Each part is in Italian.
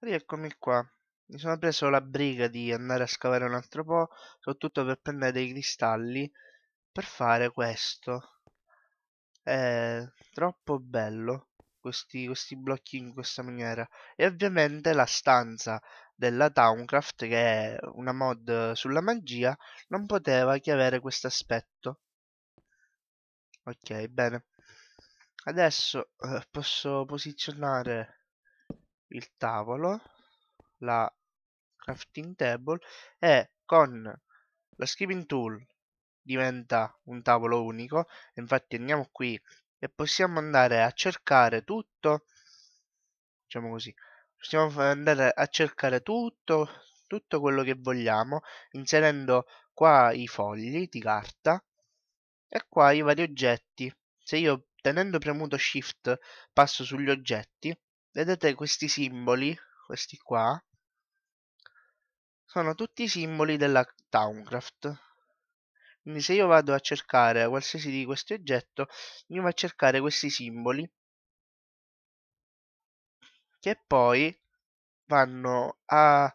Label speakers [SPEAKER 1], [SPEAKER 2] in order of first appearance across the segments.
[SPEAKER 1] Rieccomi qua. Mi sono preso la briga di andare a scavare un altro po', soprattutto per prendere dei cristalli, per fare questo. È troppo bello, questi, questi blocchi in questa maniera. E ovviamente la stanza della Towncraft, che è una mod sulla magia, non poteva che avere questo aspetto. Ok, bene. Adesso eh, posso posizionare il tavolo, la crafting table e con la skipping tool diventa un tavolo unico infatti andiamo qui e possiamo andare a cercare tutto diciamo così possiamo andare a cercare tutto tutto quello che vogliamo inserendo qua i fogli di carta e qua i vari oggetti se io tenendo premuto shift passo sugli oggetti vedete questi simboli, questi qua, sono tutti i simboli della Towncraft. Quindi se io vado a cercare qualsiasi di questi oggetto mi va a cercare questi simboli, che poi vanno a,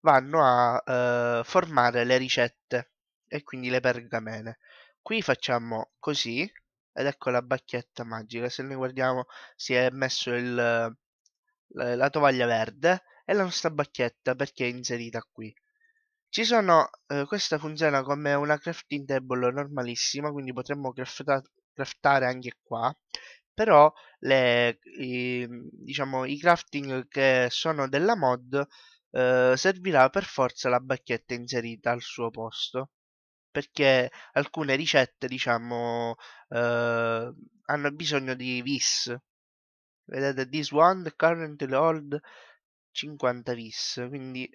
[SPEAKER 1] vanno a eh, formare le ricette e quindi le pergamene. Qui facciamo così, ed ecco la bacchetta magica. Se noi guardiamo, si è messo il, la, la, tovaglia verde e la nostra bacchetta perché è inserita qui. Ci sono, eh, questa funziona come una crafting table normalissima, quindi potremmo crafta craftare anche qua, però le, i, diciamo, i crafting che sono della mod eh, servirà per forza la bacchetta inserita al suo posto perché alcune ricette, diciamo, eh, hanno bisogno di vis. Vedete, this one currently hold 50 vis, quindi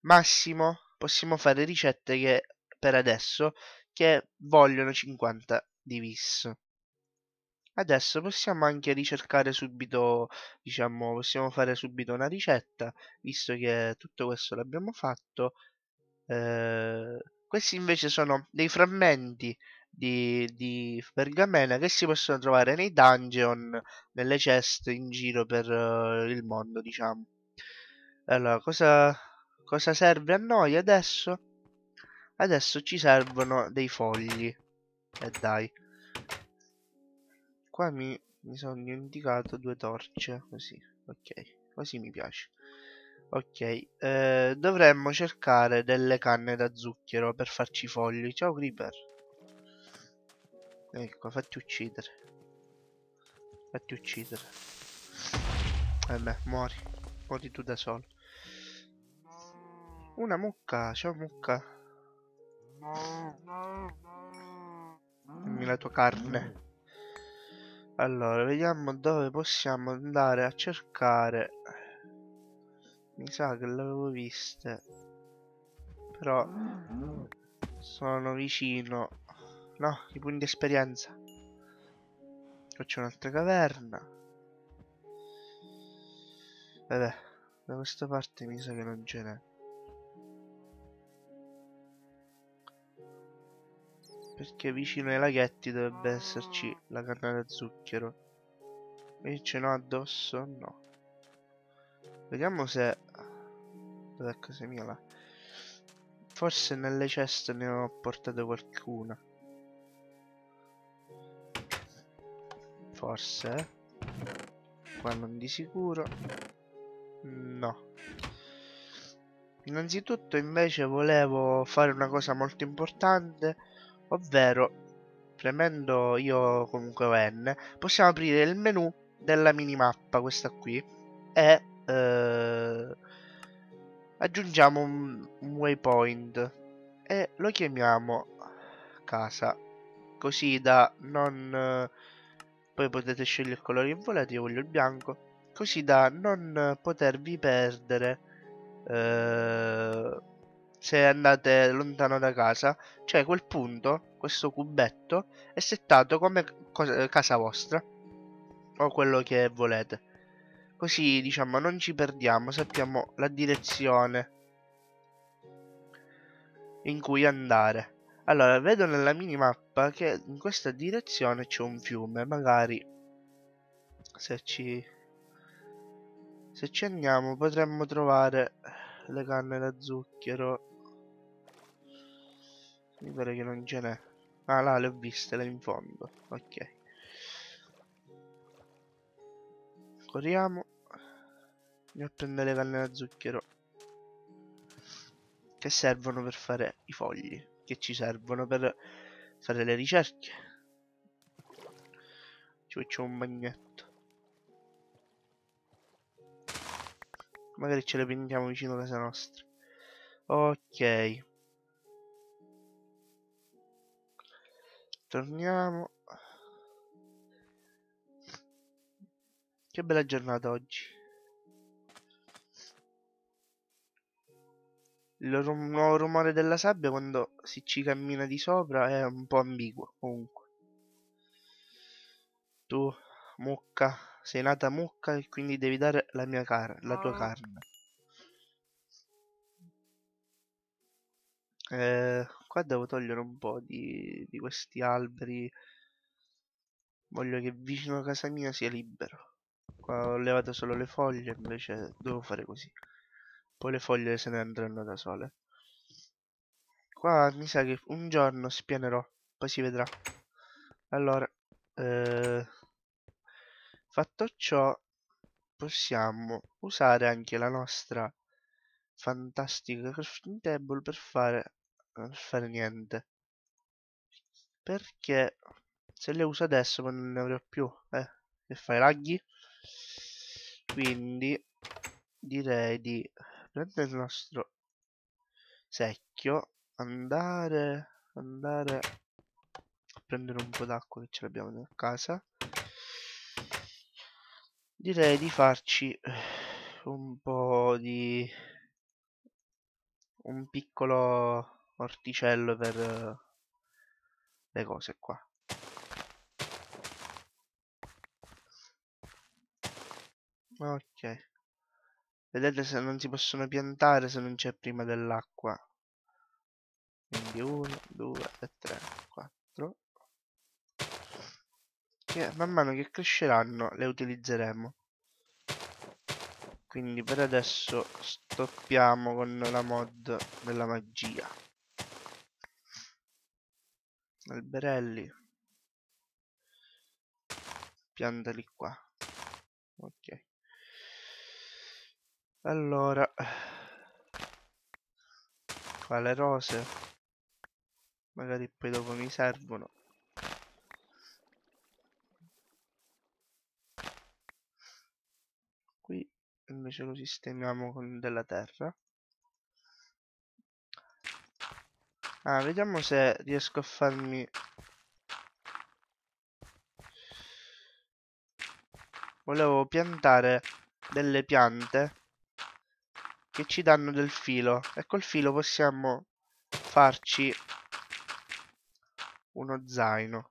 [SPEAKER 1] massimo possiamo fare ricette che per adesso che vogliono 50 di vis. Adesso possiamo anche ricercare subito, diciamo, possiamo fare subito una ricetta, visto che tutto questo l'abbiamo fatto. Eh, questi invece sono dei frammenti di, di, pergamena che si possono trovare nei dungeon, nelle chest in giro per uh, il mondo, diciamo. Allora, cosa, cosa serve a noi adesso? Adesso ci servono dei fogli. E eh dai. Qua mi, mi sono dimenticato due torce, così, ok, così mi piace. Ok, eh, dovremmo cercare delle canne da zucchero per farci fogli. Ciao Creeper. Ecco, fatti uccidere. Fatti uccidere. Eh beh, muori. Muori tu da solo. Una mucca, ciao mucca. Dammi la tua carne. Allora, vediamo dove possiamo andare a cercare mi sa che l'avevo vista. Però sono vicino. No, i punti esperienza. Qua c'è un'altra caverna. Vabbè, da questa parte mi sa che non ce n'è. Perché vicino ai laghetti dovrebbe esserci la canna da zucchero. E ce n'ho addosso? No. Vediamo se da casa mia là. Forse nelle ceste ne ho portato qualcuna. Forse. Eh. Qua non di sicuro. No. Innanzitutto invece volevo fare una cosa molto importante, ovvero premendo io comunque N, possiamo aprire il menu della minimappa, questa qui, e eh, aggiungiamo un, un waypoint e lo chiamiamo casa così da non poi potete scegliere il colore che volete io voglio il bianco così da non potervi perdere eh, se andate lontano da casa cioè quel punto questo cubetto è settato come cosa, casa vostra o quello che volete Così, diciamo, non ci perdiamo, sappiamo la direzione in cui andare. Allora, vedo nella minimappa che in questa direzione c'è un fiume, magari se ci... se ci andiamo potremmo trovare le canne da zucchero. Mi pare che non ce n'è. Ah, là, le ho viste, là in fondo. Ok. Corriamo. Andiamo a prendere le canne da zucchero. Che servono per fare i fogli. Che ci servono per fare le ricerche. Ci faccio un bagnetto. Magari ce le prendiamo vicino a casa nostra. Ok. Torniamo. Che bella giornata oggi. Il nuovo rumore della sabbia quando si ci cammina di sopra è un po' ambiguo, comunque. Tu, mucca, sei nata mucca e quindi devi dare la, mia car la tua ah. carne. Eh, qua devo togliere un po' di, di questi alberi. Voglio che vicino a casa mia sia libero. Qua ho levato solo le foglie, invece devo fare così. Poi le foglie se ne andranno da sole. Qua mi sa che un giorno spianerò, poi si vedrà. Allora, eh, fatto ciò, possiamo usare anche la nostra fantastica crafting table per fare, per fare niente. Perché se le uso adesso non ne avrò più, eh, che fai laghi? quindi direi di prendere il nostro secchio andare andare a prendere un po' d'acqua che ce l'abbiamo nella casa direi di farci un po' di un piccolo orticello per le cose qua ok vedete se non si possono piantare se non c'è prima dell'acqua quindi 1 2 3 4 che man mano che cresceranno le utilizzeremo quindi per adesso stoppiamo con la mod della magia alberelli piantali qua ok allora Qua le rose Magari poi dopo mi servono Qui invece lo sistemiamo con della terra Ah, vediamo se riesco a farmi volevo piantare delle piante che ci danno del filo e col filo possiamo farci uno zaino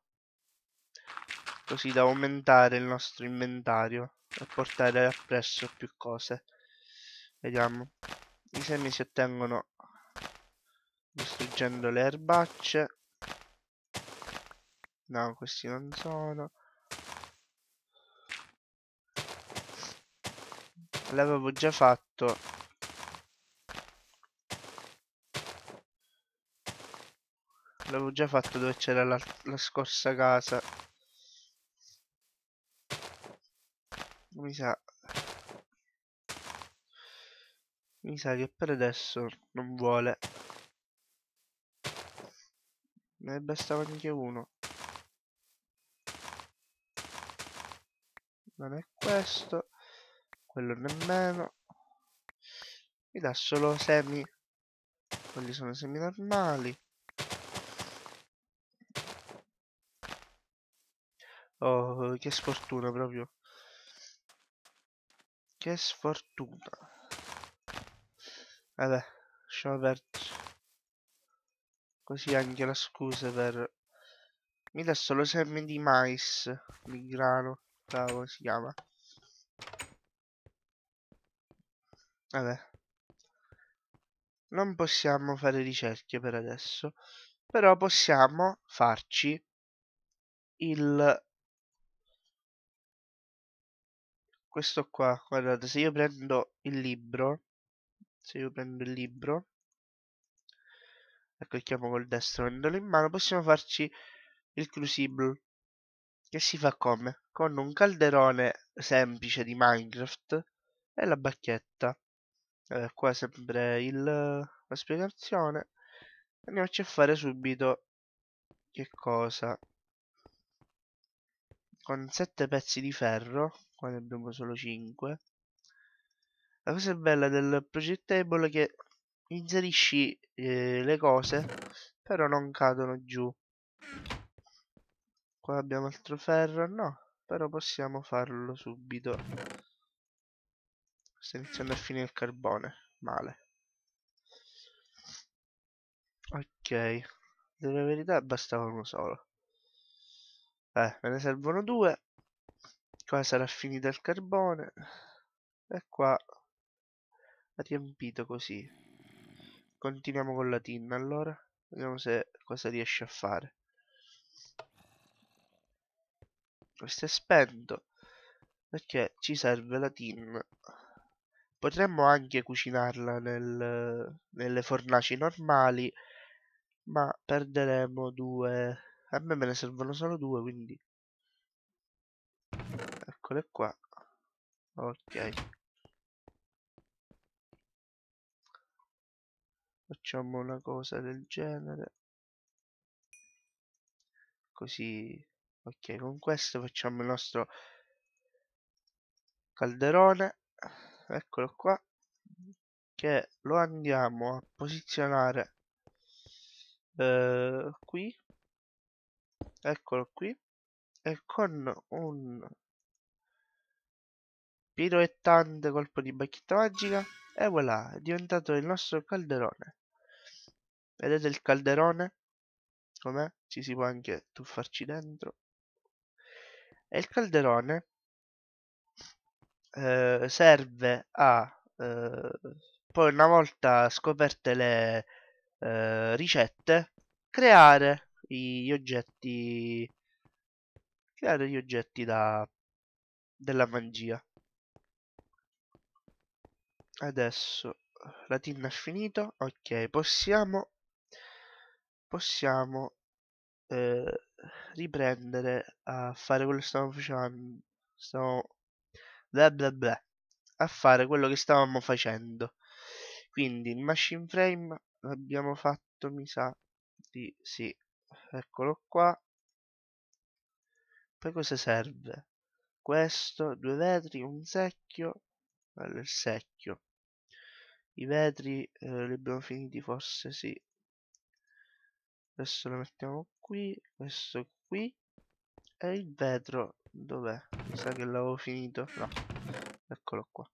[SPEAKER 1] così da aumentare il nostro inventario e portare appresso più cose vediamo i semi si ottengono distruggendo le erbacce no questi non sono l'avevo già fatto L'avevo già fatto dove c'era la, la, scorsa casa. Mi sa... Mi sa che per adesso non vuole. Ne bastava anche uno. Non è questo. Quello nemmeno. Mi dà solo semi. Quelli sono semi normali. Oh, che sfortuna proprio. Che sfortuna. Vabbè, eh lasciamo aperto. Così anche la scusa per... Mi dà solo semi di mais, di grano, cavolo si chiama. Vabbè. Eh non possiamo fare ricerche per adesso, però possiamo farci il questo qua, guardate, se io prendo il libro, se io prendo il libro, ecco, chiamo col destro, prendolo in mano, possiamo farci il crucible, che si fa come? Con un calderone semplice di Minecraft e la bacchetta. Allora, eh, qua sempre il, la spiegazione. Andiamoci a fare subito che cosa? Con sette pezzi di ferro qua ne abbiamo solo 5 la cosa bella del project table è che inserisci eh, le cose però non cadono giù qua abbiamo altro ferro no però possiamo farlo subito sta iniziando a finire il carbone male ok della verità bastava uno solo eh me ne servono due qua sarà finita il carbone e qua riempito così continuiamo con la tin allora vediamo se cosa riesce a fare questo è spento perché ci serve la tin potremmo anche cucinarla nel, nelle fornaci normali ma perderemo due a me me ne servono solo due quindi eccole qua ok facciamo una cosa del genere così ok con questo facciamo il nostro calderone eccolo qua che lo andiamo a posizionare eh, qui eccolo qui e con un piroettante colpo di bacchetta magica e voilà, è diventato il nostro calderone. Vedete il calderone? Com'è? Ci si può anche tuffarci dentro. E il calderone eh, serve a... Eh, poi una volta scoperte le eh, ricette, creare gli oggetti... Creare gli oggetti da... della magia adesso la tin ha finito. ok possiamo possiamo eh, riprendere a fare quello che stavamo facendo Stavo bla bla bla a fare quello che stavamo facendo quindi il machine frame l'abbiamo fatto mi sa di sì eccolo qua poi cosa serve questo due vetri un secchio allora il secchio i vetri eh, li abbiamo finiti forse, sì. Adesso lo mettiamo qui, questo qui. E il vetro, dov'è? Mi sa che l'avevo finito. No, eccolo qua.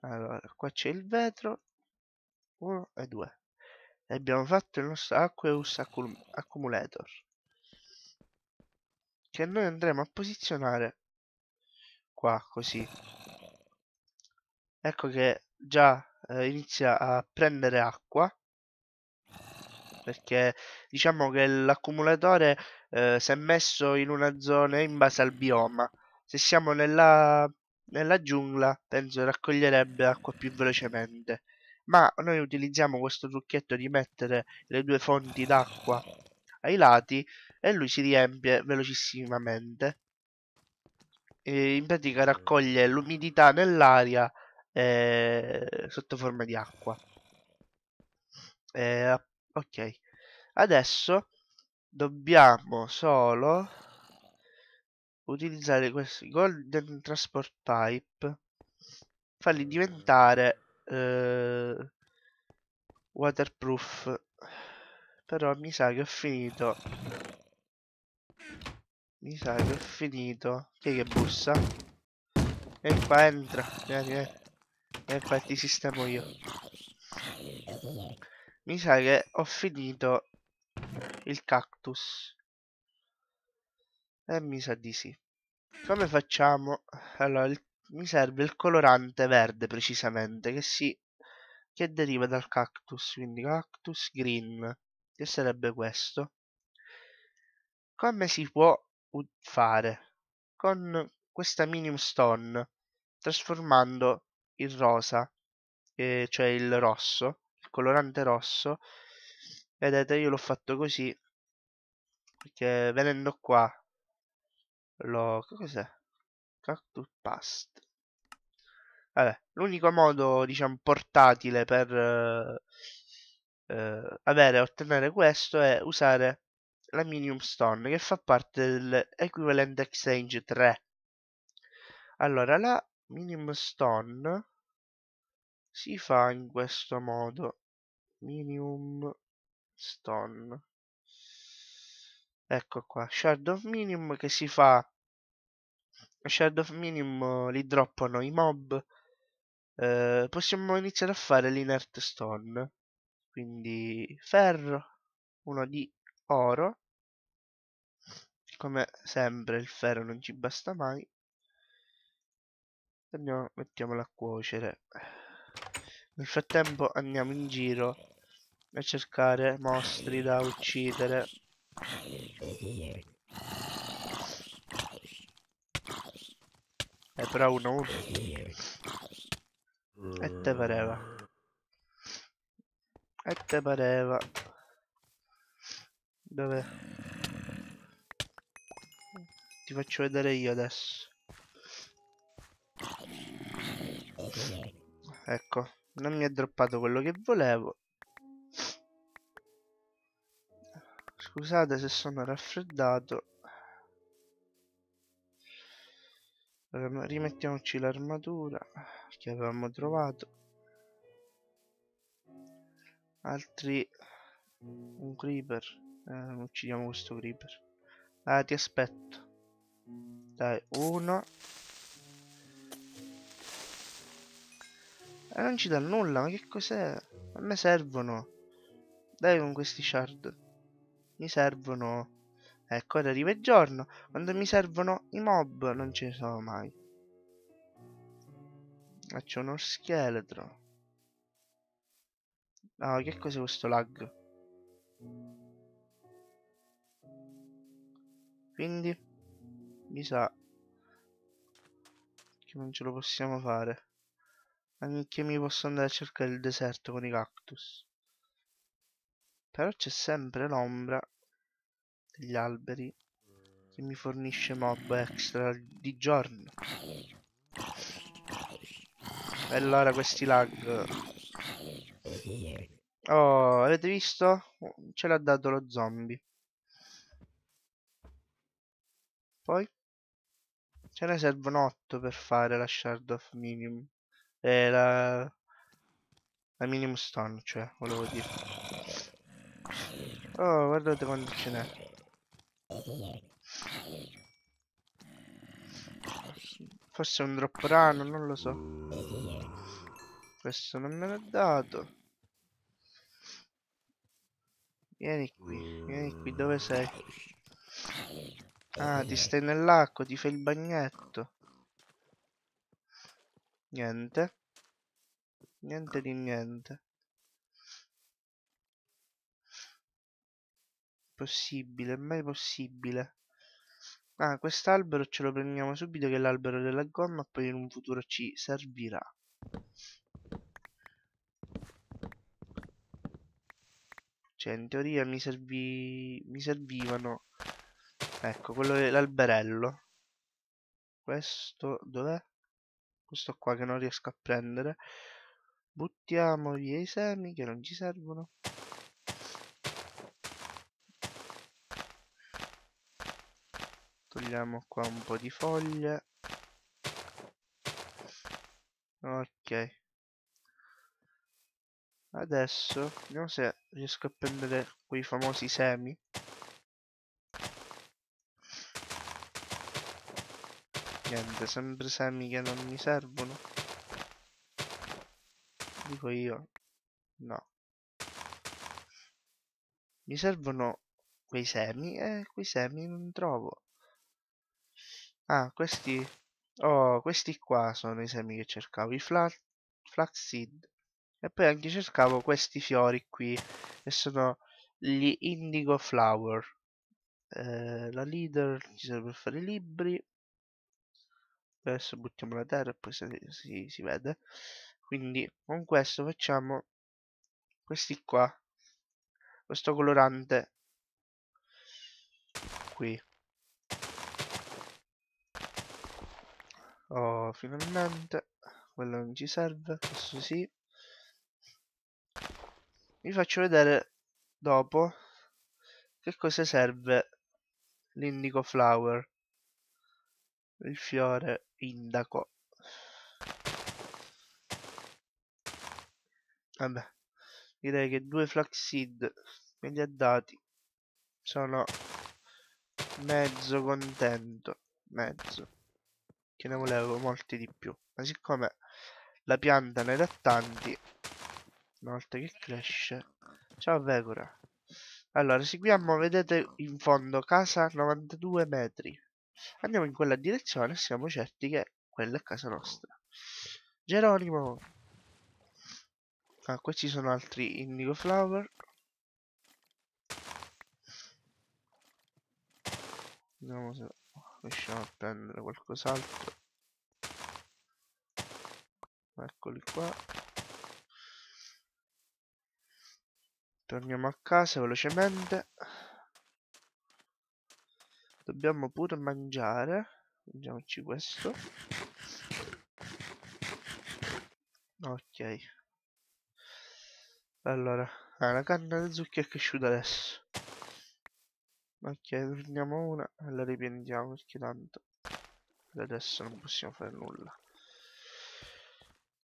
[SPEAKER 1] Allora, qua c'è il vetro. 1 e 2. E abbiamo fatto il nostro Aqueus Accum Accumulator. Che noi andremo a posizionare qua, così. Ecco che già eh, inizia a prendere acqua perché diciamo che l'accumulatore eh, si è messo in una zona in base al bioma se siamo nella, nella giungla penso raccoglierebbe acqua più velocemente ma noi utilizziamo questo trucchetto di mettere le due fonti d'acqua ai lati e lui si riempie velocissimamente e in pratica raccoglie l'umidità nell'aria eh, sotto forma di acqua. Eh, ok, adesso dobbiamo solo utilizzare questi golden transport pipe, farli diventare eh, waterproof. Però mi sa che ho finito. Mi sa che ho finito. Chi è che bussa? E qua entra. Vieni, vieni. E eh, infatti sistemo io. Mi sa che ho finito il cactus. E eh, mi sa di sì. Come facciamo? Allora, il, mi serve il colorante verde precisamente, che si... che deriva dal cactus, quindi cactus green, che sarebbe questo. Come si può fare? Con questa minium stone, trasformando il rosa, eh, cioè il rosso, il colorante rosso. Vedete, io l'ho fatto così, perché venendo qua, lo... cos'è? Cactus Past. Vabbè, l'unico modo, diciamo, portatile per eh, eh avere, ottenere questo è usare la Minium Stone, che fa parte dell'Equivalent Exchange 3. Allora, la minimum stone si fa in questo modo minimum stone ecco qua shard of minimum che si fa shard of minimum eh, li droppano i mob eh, possiamo iniziare a fare l'inert stone quindi ferro uno di oro come sempre il ferro non ci basta mai Andiamo, mettiamola a cuocere. Nel frattempo andiamo in giro a cercare mostri da uccidere. E eh, però uno E te pareva. E te pareva. Dov'è? Ti faccio vedere io adesso. Ecco, non mi ha droppato quello che volevo. Scusate se sono raffreddato. Rimettiamoci l'armatura che avevamo trovato. Altri... Un creeper. Eh, uccidiamo questo creeper. Ah, ti aspetto. Dai, uno. E non ci dà nulla, ma che cos'è? A me servono. Dai con questi shard. Mi servono... Ecco, ora arriva il giorno. Quando mi servono i mob non ce ne sono mai. Faccio uno scheletro. Ah, oh, che cos'è questo lag? Quindi, mi sa che non ce lo possiamo fare. Anche mi posso andare a cercare il deserto con i cactus. Però c'è sempre l'ombra degli alberi che mi fornisce mob extra di giorno. E allora questi lag. Oh, avete visto? Ce l'ha dato lo zombie. Poi? Ce ne servono 8 per fare la shard of minimum eh, la, la minimum stone, cioè, volevo dire. Oh, guardate quanto ce n'è. Forse è un drop rano, non lo so. Questo non me l'ha dato. Vieni qui, vieni qui, dove sei? Ah, ti stai nell'acqua, ti fai il bagnetto. Niente. Niente ecco. di niente. Possibile, mai possibile. Ah, quest'albero ce lo prendiamo subito che è l'albero della gomma, poi in un futuro ci servirà. Cioè, in teoria mi, servi... mi servivano... Ecco, quello è l'alberello. Questo dov'è? questo qua che non riesco a prendere buttiamo via i semi che non ci servono togliamo qua un po' di foglie ok adesso vediamo se riesco a prendere quei famosi semi Niente, sempre semi che non mi servono. Dico io. No. Mi servono quei semi e eh, quei semi non trovo. Ah, questi... Oh, questi qua sono i semi che cercavo. I fla flaxseed. E poi anche cercavo questi fiori qui. Che sono gli indigo flower. Eh, la leader ci serve per fare i libri adesso buttiamo la terra e poi se, si, si vede quindi con questo facciamo questi qua questo colorante qui oh finalmente quello non ci serve questo sì vi faccio vedere dopo che cosa serve l'indigo flower il fiore indaco vabbè direi che due flaxseed me li ha dati sono mezzo contento mezzo che ne volevo molti di più ma siccome la pianta ne dà tanti una volta che cresce ciao Vecora allora seguiamo vedete in fondo casa 92 metri Andiamo in quella direzione e siamo certi che quella è casa nostra. Geronimo! Ah, qui ci sono altri indigo flower. Vediamo se riusciamo a prendere qualcos'altro. Eccoli qua. Torniamo a casa velocemente. Dobbiamo pure mangiare. Mangiamoci questo. Ok. Allora, ah, la canna di zucchero è cresciuta adesso. Ok, prendiamo una e la riprendiamo perché tanto adesso non possiamo fare nulla.